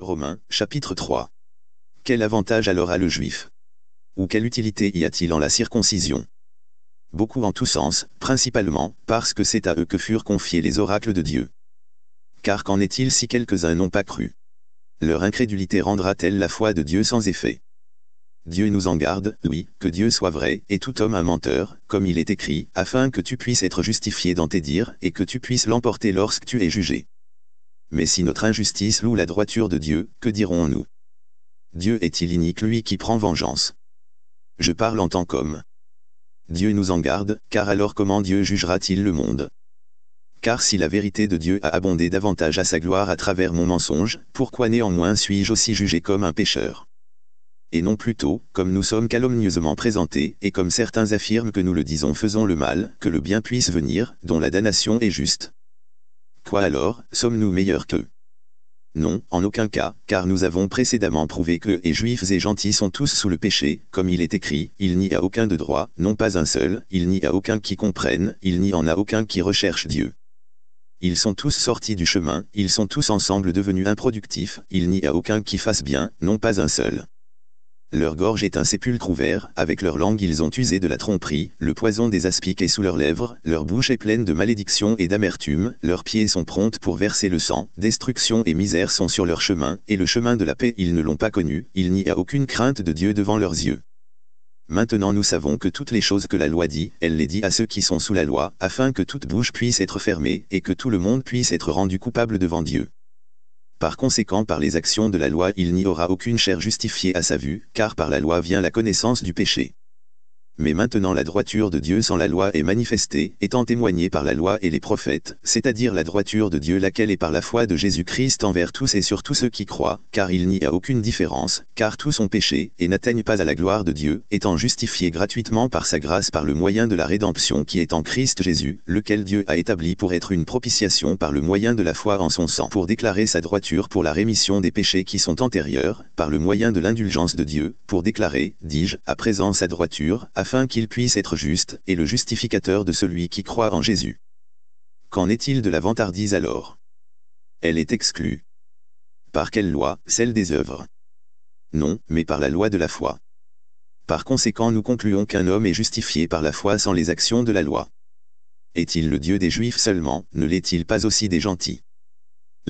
Romains, chapitre 3. Quel avantage alors a le juif Ou quelle utilité y a-t-il en la circoncision Beaucoup en tous sens, principalement, parce que c'est à eux que furent confiés les oracles de Dieu. Car qu'en est-il si quelques-uns n'ont pas cru Leur incrédulité rendra-t-elle la foi de Dieu sans effet Dieu nous en garde, oui, que Dieu soit vrai, et tout homme un menteur, comme il est écrit, afin que tu puisses être justifié dans tes dires, et que tu puisses l'emporter lorsque tu es jugé. Mais si notre injustice loue la droiture de Dieu, que dirons-nous Dieu est-il inique lui qui prend vengeance Je parle en tant qu'homme. Dieu nous en garde, car alors comment Dieu jugera-t-il le monde Car si la vérité de Dieu a abondé davantage à sa gloire à travers mon mensonge, pourquoi néanmoins suis-je aussi jugé comme un pécheur Et non plutôt, comme nous sommes calomnieusement présentés, et comme certains affirment que nous le disons faisons le mal, que le bien puisse venir, dont la damnation est juste. Quoi alors, sommes-nous meilleurs qu'eux Non, en aucun cas, car nous avons précédemment prouvé que et juifs et gentils sont tous sous le péché, comme il est écrit, il n'y a aucun de droit, non pas un seul, il n'y a aucun qui comprenne, il n'y en a aucun qui recherche Dieu. Ils sont tous sortis du chemin, ils sont tous ensemble devenus improductifs, il n'y a aucun qui fasse bien, non pas un seul. Leur gorge est un sépulcre ouvert, avec leur langue ils ont usé de la tromperie, le poison des aspics est sous leurs lèvres, leur bouche est pleine de malédiction et d'amertume, leurs pieds sont promptes pour verser le sang, destruction et misère sont sur leur chemin, et le chemin de la paix ils ne l'ont pas connu, il n'y a aucune crainte de Dieu devant leurs yeux. Maintenant nous savons que toutes les choses que la loi dit, elle les dit à ceux qui sont sous la loi, afin que toute bouche puisse être fermée, et que tout le monde puisse être rendu coupable devant Dieu. Par conséquent par les actions de la loi il n'y aura aucune chair justifiée à sa vue, car par la loi vient la connaissance du péché mais maintenant la droiture de Dieu sans la loi est manifestée, étant témoignée par la loi et les prophètes, c'est-à-dire la droiture de Dieu laquelle est par la foi de Jésus-Christ envers tous et sur tous ceux qui croient, car il n'y a aucune différence, car tous ont péché, et n'atteignent pas à la gloire de Dieu, étant justifiés gratuitement par sa grâce par le moyen de la rédemption qui est en Christ Jésus, lequel Dieu a établi pour être une propitiation par le moyen de la foi en son sang, pour déclarer sa droiture pour la rémission des péchés qui sont antérieurs, par le moyen de l'indulgence de Dieu, pour déclarer, dis-je, à présent sa droiture, à afin qu'il puisse être juste et le justificateur de celui qui croit en Jésus. Qu'en est-il de la vantardise alors Elle est exclue. Par quelle loi Celle des œuvres. Non, mais par la loi de la foi. Par conséquent nous concluons qu'un homme est justifié par la foi sans les actions de la loi. Est-il le Dieu des Juifs seulement, ne l'est-il pas aussi des gentils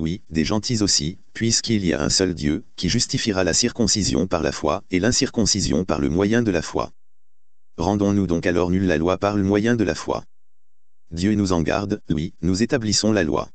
Oui, des gentils aussi, puisqu'il y a un seul Dieu, qui justifiera la circoncision par la foi, et l'incirconcision par le moyen de la foi. Rendons-nous donc alors nulle la loi par le moyen de la foi. Dieu nous en garde, oui, nous établissons la loi.